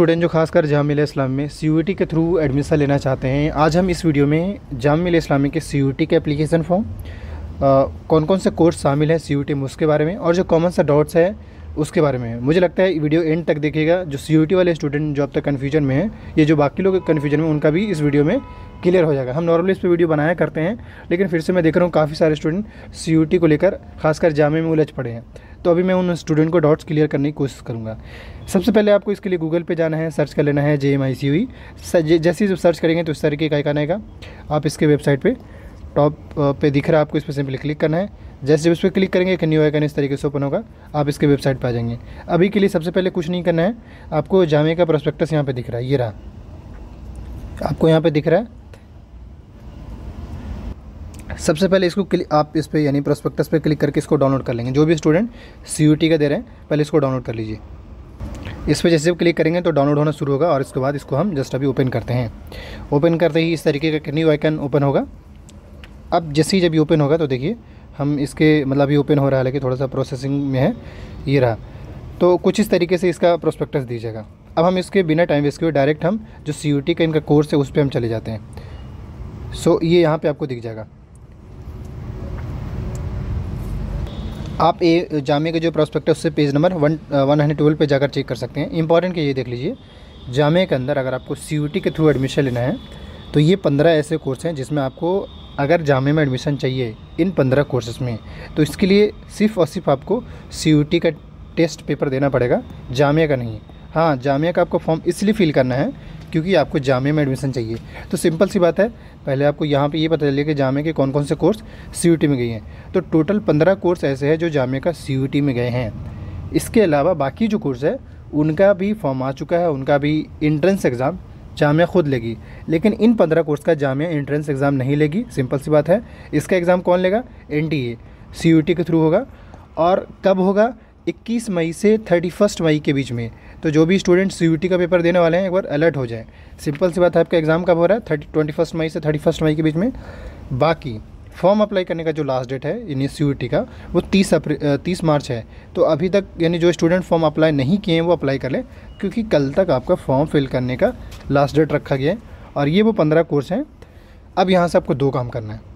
student जो खासकर जाम मिल इस्लाम में सी के थ्रू एडमिशन लेना चाहते हैं आज हम इस वीडियो में जाम मिल इस्लामी के सी के एप्लीकेशन फॉर्म कौन कौन से कोर्स शामिल है सी यू में उसके बारे में और जो कॉमन सा डाउट्स है उसके बारे में मुझे लगता है वीडियो एंड तक देखिएगा जो सी वाले स्टूडेंट जो अब तक कन्फ्यूजन में है ये जो बाकी लोग कन्फ्यूजन में उनका भी इस वीडियो में क्लियर हो जाएगा हम नॉर्मली इस पर वीडियो बनाया करते हैं लेकिन फिर से मैं देख रहा हूँ काफ़ी सारे स्टूडेंट सी को लेकर खासकर जामे में उलझ पड़े हैं तो अभी मैं उन स्टूडेंट को डाउट्स क्लियर करने की कोशिश करूँगा सबसे पहले आपको इसके लिए गूगल पे जाना है सर्च कर लेना है जे एम आई सी हुई जैसे ही जब सर्च करेंगे तो इस तरीके का आइकन आएगा आप इसके वेबसाइट पर टॉप पे दिख रहा है आपको इस पर सिंपली क्लिक करना है जैसे जब इस पर क्लिक करेंगे एक न्यू आइकन इस तरीके से ओपन होगा आप इसके वेबसाइट पर आ जाएंगे अभी के लिए सबसे पहले कुछ नहीं करना है आपको जामे का प्रोस्पेक्टस यहाँ पर दिख रहा है ये रहा आपको यहाँ पर दिख रहा है सबसे पहले इसको क्लिक आप इस पर यानी प्रोस्पेक्टस पर क्लिक करके इसको डाउनलोड कर लेंगे जो भी स्टूडेंट सी का दे रहे हैं पहले इसको डाउनलोड कर लीजिए इस पर जैसे क्लिक करेंगे तो डाउनलोड होना शुरू होगा और इसके बाद इसको हम जस्ट अभी ओपन करते हैं ओपन करते ही इस तरीके का न्यू आइकन ओपन होगा अब जैसे ही जब ये ओपन होगा तो देखिए हम इसके मतलब अभी ओपन हो रहा है लेकिन थोड़ा सा प्रोसेसिंग में है ये रहा तो कुछ इस तरीके से इसका प्रोस्पेक्टस दीजिएगा अब हम इसके बिना टाइम वेस्ट किए डायरेक्ट हम जो सी का इनका कोर्स है उस पर हम चले जाते हैं सो ये यहाँ पर आपको दिख जाएगा आप ए जामे के जो प्रोस्पेक्ट है उससे page number one one hundred twelve पर जाकर चेक कर सकते हैं इंपॉर्टेंट के ये देख लीजिए जामे के अंदर अगर आपको सी के थ्रू एडमिशन लेना है तो ये पंद्रह ऐसे कोर्स हैं जिसमें आपको अगर जामे में एडमिशन चाहिए इन पंद्रह कोर्सेज में तो इसके लिए सिर्फ और सिर्फ आपको सी का टेस्ट पेपर देना पड़ेगा जामिया का नहीं हाँ जामिया का आपको फॉर्म इसलिए फिल करना है क्योंकि आपको जामे में एडमिशन चाहिए तो सिंपल सी बात है पहले आपको यहाँ पे ये पता चलिए कि जामे के कौन कौन से कोर्स सी में गए हैं तो टोटल पंद्रह कोर्स ऐसे हैं जो जामे का सी में गए हैं इसके अलावा बाकी जो कोर्स है उनका भी फॉर्म आ चुका है उनका भी इंट्रेंस एग्ज़ाम जामिया खुद लेगी लेकिन इन पंद्रह कोर्स का जामिया इंट्रेंस एग्ज़ाम नहीं लेगी सिंपल सी बात है इसका एग्ज़ाम कौन लेगा एन टी ए के थ्रू होगा और कब होगा 21 मई से 31 मई के बीच में तो जो भी स्टूडेंट सी का पेपर देने वाले हैं एक बार अलर्ट हो जाए सिंपल सी बात है आपका एग्ज़ाम कब हो रहा है थर्टी ट्वेंटी मई से थर्टी मई के बीच में बाकी फॉर्म अप्लाई करने का जो लास्ट डेट है यानी सी का वो तीस अप्रैल तीस मार्च है तो अभी तक यानी जो स्टूडेंट फॉर्म अप्लाई नहीं किए हैं वो अप्लाई कर लें क्योंकि कल तक आपका फॉर्म फिल करने का लास्ट डेट रखा गया है और ये वो पंद्रह कोर्स हैं अब यहाँ से आपको दो काम करना है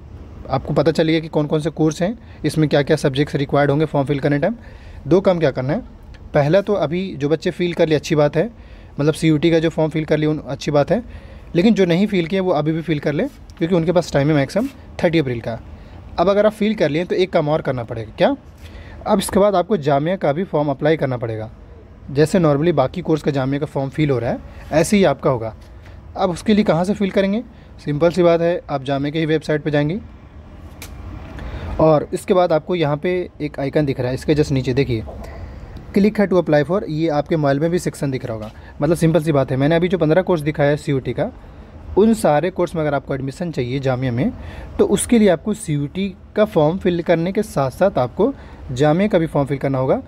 आपको पता चलेगा कि कौन कौन से कोर्स हैं इसमें क्या क्या सब्जेक्ट्स रिक्वायर्ड होंगे फॉर्म फिल करने टाइम दो काम क्या करना है पहला तो अभी जो बच्चे फ़ील कर लिए अच्छी बात है मतलब सी का जो फॉर्म फिल कर लिए उन अच्छी बात है लेकिन जो नहीं फ़ील किया वो अभी भी फ़ील कर लें क्योंकि उनके पास टाइम है मैक्सिमम थर्टी अप्रैल का अब अगर आप फ़ील कर लिए तो एक काम और करना पड़ेगा क्या अब इसके बाद आपको जामिया का भी फॉर्म अप्लाई करना पड़ेगा जैसे नॉर्मली बाकी कोर्स का जामिया का फॉर्म फिल हो रहा है ऐसे ही आपका होगा अब उसके लिए कहाँ से फिल करेंगे सिंपल सी बात है आप जामिया के ही वेबसाइट पर जाएंगी और इसके बाद आपको यहाँ पे एक आइकन दिख रहा है इसके जस्ट नीचे देखिए क्लिक है टू अप्लाई फॉर ये आपके मोबाइल में भी सेक्शन दिख रहा होगा मतलब सिंपल सी बात है मैंने अभी जो पंद्रह कोर्स दिखाया है सी का उन सारे कोर्स में अगर आपको एडमिशन चाहिए जामिया में तो उसके लिए आपको सी का फॉर्म फिल करने के साथ साथ आपको जामिया का भी फॉर्म फिल करना होगा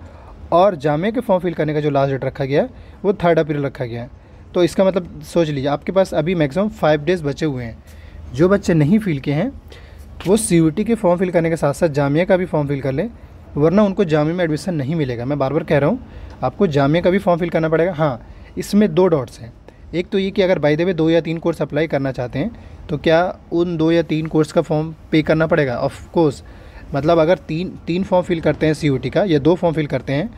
और जामिया के फॉर्म फिल करने का जो लास्ट डेट रखा गया है वो थर्ड अप्रैल रखा गया है तो इसका मतलब सोच लीजिए आपके पास अभी मैक्सिमम फाइव डेज़ बचे हुए हैं जो बच्चे नहीं फिल के हैं वो सी के फॉर्म फिल करने के साथ साथ जामिया का भी फॉर्म फिल कर ले वरना उनको जामिया में एडमिशन नहीं मिलेगा मैं बार बार कह रहा हूँ आपको जामिया का भी फॉर्म फिल करना पड़ेगा हाँ इसमें दो डॉट्स हैं एक तो ये कि अगर बाई दे दो या तीन कोर्स अप्लाई करना चाहते हैं तो क्या उन दो या तीन कोर्स का फॉर्म पे करना पड़ेगा ऑफ कोर्स मतलब अगर तीन तीन फॉर्म फिल करते हैं सी का या दो फॉर्म फिल करते हैं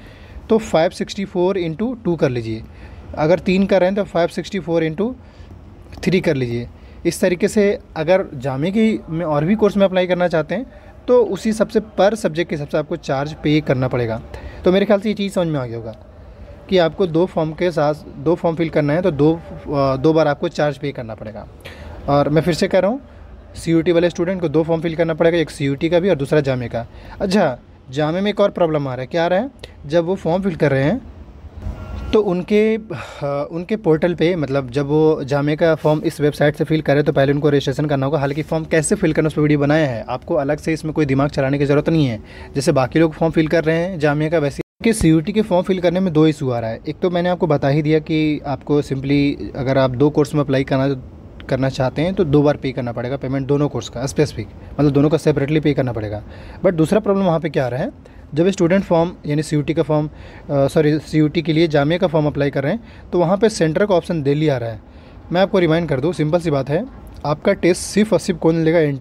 तो five sixty four into two कर लीजिए अगर तीन कर रहे हैं तो five sixty four into three कर लीजिए इस तरीके से अगर जामे की में और भी कोर्स में अप्लाई करना चाहते हैं तो उसी सबसे पर सब्जेक्ट के हिसाब से आपको चार्ज पे करना पड़ेगा तो मेरे ख्याल से ये चीज़ समझ में आ गया होगा कि आपको दो फॉर्म के साथ दो फॉर्म फिल करना है तो दो दो बार आपको चार्ज पे करना पड़ेगा और मैं फिर से कह रहा हूँ सी वाले स्टूडेंट को दो फॉर्म फिल करना पड़ेगा एक सी का भी और दूसरा जामे का अच्छा जामे में एक और प्रॉब्लम आ रहा है क्या आ रहा है जब वो फॉर्म फिल कर रहे हैं तो उनके हाँ, उनके पोर्टल पे मतलब जब वो जामे का फॉर्म इस वेबसाइट से फिल करें तो पहले उनको रजिस्ट्रेशन करना होगा हालांकि फॉर्म कैसे फिल करना उस पर वीडियो बनाया है आपको अलग से इसमें कोई दिमाग चलाने की ज़रूरत नहीं है जैसे बाकी लोग फॉर्म फिल कर रहे हैं जामिया का वैसे कि सी के फॉर्म फिल करने में दो इशू आ रहा है एक तो मैंने आपको बता ही दिया कि आपको सिंपली अगर आप दो कोर्स में अप्लाई करना करना चाहते हैं तो दो बार पे करना पड़ेगा पेमेंट दोनों कोर्स का स्पेसिफिक मतलब दोनों का सेपरेटली पे करना पड़ेगा बट दूसरा प्रॉब्लम वहाँ पे क्या आ रहा है जब स्टूडेंट फॉर्म यानी सी का फॉर्म सॉरी सी के लिए जामिया का फॉर्म अप्लाई कर रहे हैं तो वहाँ पर सेंटर का ऑप्शन दिल्ली आ रहा है मैं आपको रिमाइंड कर दूँ सिंपल सी बात है आपका टेस्ट सिर्फ और सिर्फ कौन लेगा एन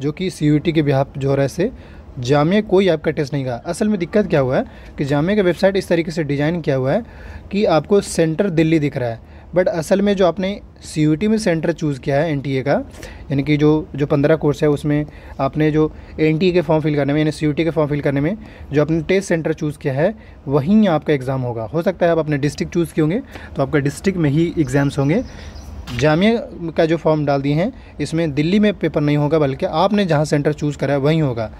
जो कि सी के बिहार जो है से जामिया कोई आपका टेस्ट नहीं का असल में दिक्कत क्या हुआ है कि जामिया का वेबसाइट इस तरीके से डिज़ाइन किया हुआ है कि आपको सेंटर दिल्ली दिख रहा है बट असल में जो आपने सी में सेंटर चूज़ किया है एन का यानी कि जो जो पंद्रह कोर्स है उसमें आपने जो एन के फॉर्म फिल करने में यानी सी के फॉर्म फिल करने में जो आपने टेस्ट सेंटर चूज़ किया है वहीं आपका एग्ज़ाम होगा हो सकता है आप अपने डिस्ट्रिक्ट चूज़ किए होंगे तो आपका डिस्ट्रिक्ट में ही एग्ज़ाम्स होंगे जामिया का जो फॉर्म डाल दिए हैं इसमें दिल्ली में पेपर नहीं होगा बल्कि आपने जहाँ सेंटर चूज़ करा है वहीं होगा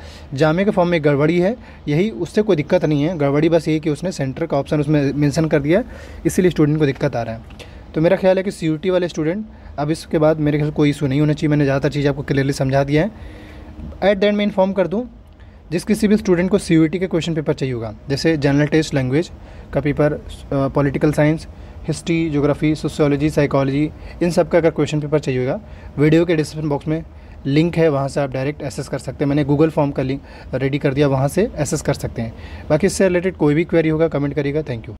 जामिया के फॉर्म में गड़बड़ी है यही उससे कोई दिक्कत नहीं है गड़बड़ी बस ये कि उसने सेंटर का ऑप्शन उसमें मेंशन कर दिया इसीलिए स्टूडेंट को दिक्कत आ रहा है तो मेरा ख्याल है कि सी वाले स्टूडेंट अब इसके बाद मेरे ख्याल कोई इशू नहीं होना चाहिए मैंने ज़्यादातर चीज़ आपको क्लियरली समझा दिया है एट द एंड मैं इन्फॉर्म कर दूँ जिस किसी भी स्टूडेंट को सी के क्वेश्चन पेपर चाहिए होगा जैसे जनरल टेस्ट लैंग्वेज का paper political science history geography sociology psychology इन सब का अगर क्वेश्चन पेपर चाहिए होगा वीडियो के डिस्क्रिप्शन बॉक्स में लिंक है वहाँ से आप डायरेक्ट एसेस कर सकते हैं मैंने गूगल फॉर्म का लिंक रेडी कर दिया वहाँ से एसेस कर सकते हैं बाकी इससे रिलेटेड कोई भी क्वेरी होगा कमेंट करिएगा थैंक यू